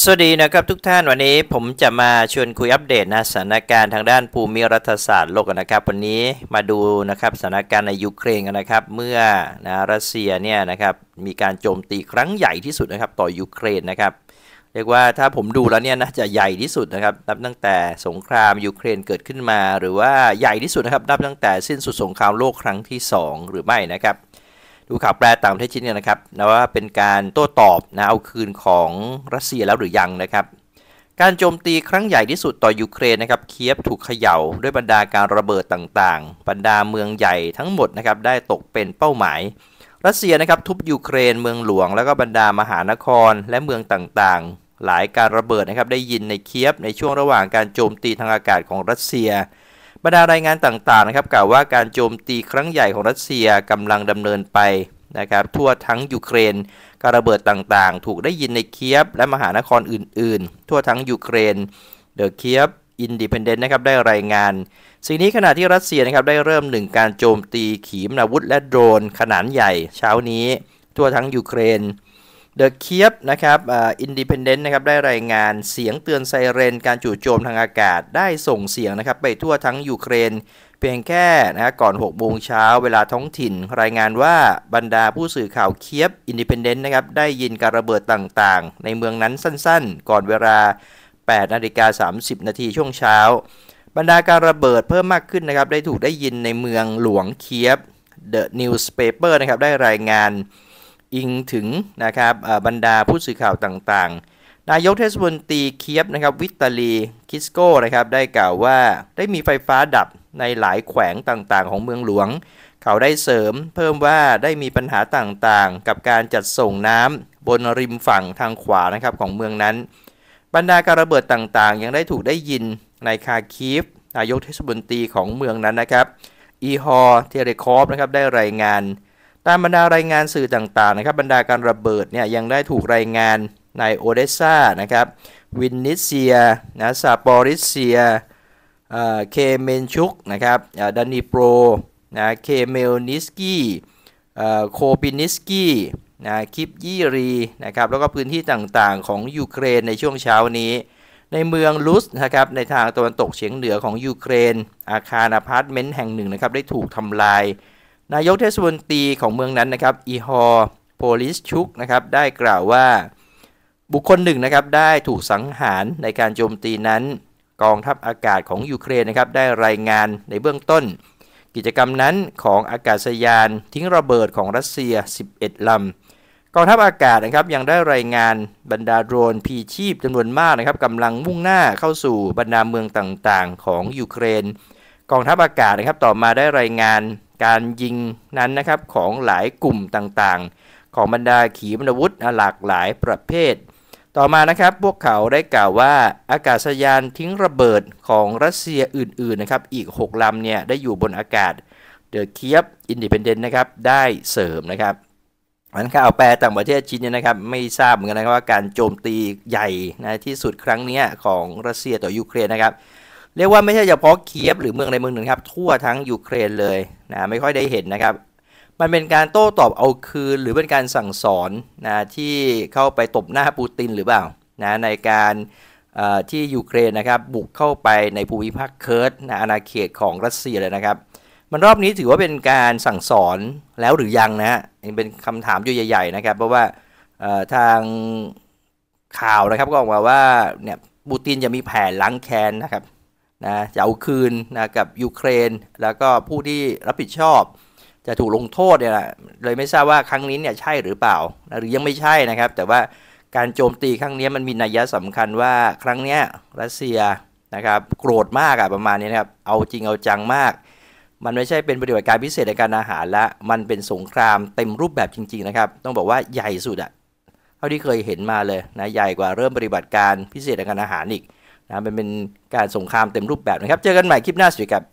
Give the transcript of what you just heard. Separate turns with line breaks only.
สวัสดีนะครับทุกท่านวันนี้ผมจะมาชวนคุยอัปเดตนะสถานการณ์ทางด้านภูมิรัฐศาสตร์โลกนะครับ วันนี้มาดูนะครับสถานการณ์ในยูเครนกันนะครับ เมื่อนะรัสเซียเนี่ยนะครับมีการโจมตีครั้งใหญ่ที่สุดนะครับต่อยูเครนนะครับ เรียกว่าถ้าผมดูแล้วเนี่ยนะจะใหญ่ที่สุดนะครับนับตั้งแต่สงครามยูเครนเกิดขึ้นมา หรือว่าใหญ่ที่สุดนะครับนับตั้งแต่สิ้นสุดสงครามโลกครั้งที่ 2 หรือไม่นะครับดูข่าวแปลต่างประเทศชิ้นนี้นะครับนะว่าเป็นการโต้ตอบนะเอาคืนของรัสเซียแล้วหรือยังนะครับ การโจมตีครั้งใหญ่ที่สุดต่อยูเครนนะครับเคียบถูกเขย่า ด้วยบรรดาการระเบิดต่างๆ บรรดาเมืองใหญ่ทั้งหมดนะครับได้ตกเป็นเป้าหมาย รัสเซียนะครับทุบยูเครนเมืองหลวงแล้วก็บรรดามหานครและเมืองต่างๆ หลายการระเบิดนะครับได้ยินในเคียบในช่วงระหว่างการโจมตีทางอากาศของรัสเซียบรรดารายงานต่างๆนะครับกล่าวว่าการโจมตีครั้งใหญ่ของรัสเซียกำลังดำเนินไปนะครับทั่วทั้งยูเครน การระเบิดต่างๆ ถูกได้ยินในเคียบและมหานครอื่นๆ ทั่วทั้งยูเครนเดอะเคียบอินดิเพนเดนต์นะครับได้รายงานสิ่งนี้ขณะที่รัสเซียนะครับได้เริ่มหนึ่งการโจมตีขีปนาวุธและโดรนขนาดใหญ่ เช้านี้ ทั่วทั้งยูเครน The k i e บนะครับอินดิเพนเดนต์นะครับได้รายงานเสียงเตือนไซเรนการจู่โจมทางอากาศได้ส่งเสียงนะครับไปทั่วทั้งยูเครน เพียงแค่นะก่อน6โมงเช้าเวลาท้องถิ่นรายงานว่าบรรดาผู้สื่อข่าวเคียบอินดิเพนเดนต์นะครับได้ยินการระเบิดต่างๆในเมืองนั้นสั้นๆก่อนเวลา8นาฬิกา30 นาทีช่วงเช้า บรรดาการระเบิดเพิ่มมากขึ้นนะครับได้ถูกได้ยินในเมืองหลวงเคียบ The Newspaper นะครับได้รายงานอิงถึงนะครับบรรดาผู้สื่อข่าวต่างๆ นายกเทศมนตรีเคียบนะครับวิตาลีคิสโก้นะครับได้กล่าวว่าได้มีไฟฟ้าดับในหลายแขวงต่างๆของเมืองหลวง เขาได้เสริมเพิ่มว่าได้มีปัญหาต่างๆ กับการจัดส่งน้ำบนริมฝั่งทางขวานะครับของเมืองนั้น บรรดาการระเบิดต่างๆ ยังได้ถูกได้ยิน ในคาคีฟนายกเทศมนตรีของเมืองนั้นนะครับอีฮอเทเลคอฟนะครับได้รายงานตามบรรดารายงานสื่อต่างๆนะครับบรรดาการระเบิดเนี่ยยังได้ถูกรายงานในโอเดซานะครับวินนิเซียนะซาปอริเซียเคเมนชุกนะครับดานิโปรนะเคเมลนิสกี้โคปินิสกี้นะคิปยี่รีนะครับแล้วก็พื้นที่ต่างๆของยูเครนในช่วงเช้านี้ ในเมืองลุสนะครับในทางตะวันตกเฉียงเหนือของยูเครน อาคารอพาร์ตเมนต์แห่งหนึ่งนะครับได้ถูกทำลายนายกเทศมนตรีของเมืองนั้นนะครับ อีฮอ โพลิสชุก นะครับ ได้กล่าวว่าบุคคลหนึ่งนะครับ ได้ถูกสังหารในการโจมตีนั้น กองทัพอากาศของยูเครนนะครับ ได้รายงานในเบื้องต้น กิจกรรมนั้นของอากาศยาน ทิ้งระเบิดของรัสเซีย 11 ลำ กองทัพอากาศนะครับ ยังได้รายงานบรรดาโดรนพีชีพจำนวนมากนะครับกำลังมุ่งหน้าเข้าสู่บรรดาเมืองต่าง ๆ ของยูเครน กองทัพอากาศนะครับ ต่อมาได้รายงานการยิงนั้นนะครับของหลายกลุ่มต่างๆ ของบรรดาขีปนาวุธหลากหลายประเภท ต่อมานะครับพวกเขาได้กล่าวว่าอากาศยานทิ้งระเบิดของรัสเซียอื่น ๆนะครับ อีก 6 ลำเนี่ยได้อยู่บนอากาศเดอะเคียบอินดิเพนเดนต์นะครับได้เสริมนะครับอันข่าวแปลต่างประเทศชิ้นนี้นะครับไม่ทราบเหมือนกันนะว่าการโจมตีใหญ่นะที่สุดครั้งนี้ของรัสเซียต่อยูเครนนะครับเรียกว่าไม่ใช่เฉพาะเคียบหรือเมืองในเมืองหนึ่งครับ ทั่วทั้งยูเครนเลยนะไม่ค่อยได้เห็นนะครับ มันเป็นการโต้ตอบเอาคืน หรือเป็นการสั่งสอนนะที่เข้าไปตบหน้าปูตินหรือเปล่า นะในการที่ยูเครนนะครับ บุกเข้าไปในภูมิภาคเคิร์ดนะอาณาเขตของรัสเซียเลยนะครับ มันรอบนี้ถือว่าเป็นการสั่งสอนแล้วหรือยังนะฮะเป็นคำถามอยู่ใหญ่ ๆ นะครับ เพราะว่าทางข่าวนะครับก็ออกมาว่าเนี่ยปูตินจะมีแผนล้างแค้นนะครับนะจะเอาคืนนะกับยูเครน แล้วก็ผู้ที่รับผิดชอบ จะถูกลงโทษเนี่ยะเลยไม่ทราบว่าครั้งนี้เนี่ยใช่หรือเปล่าหรือยังไม่ใช่นะครับแต่ว่าการโจมตีครั้งนี้มันมีนัยยะสำคัญว่าครั้งนี้รัสเซียนะครับโกรธมากอะประมาณนี้นะครับเอาจริงเอาจังมาก มันไม่ใช่เป็นปฏิบัติการพิเศษในการอาหารละมันเป็นสงครามเต็มรูปแบบจริงๆนะครับต้องบอกว่าใหญ่สุดอะเท่าที่เคยเห็นมาเลยนะใหญ่กว่าเริ่มปฏิบัติการพิเศษในการอาหารอีกนะเป็นการสงครามเต็มรูปแบบนะครับ เจอกันใหม่คลิปหน้าสวัสดีครับ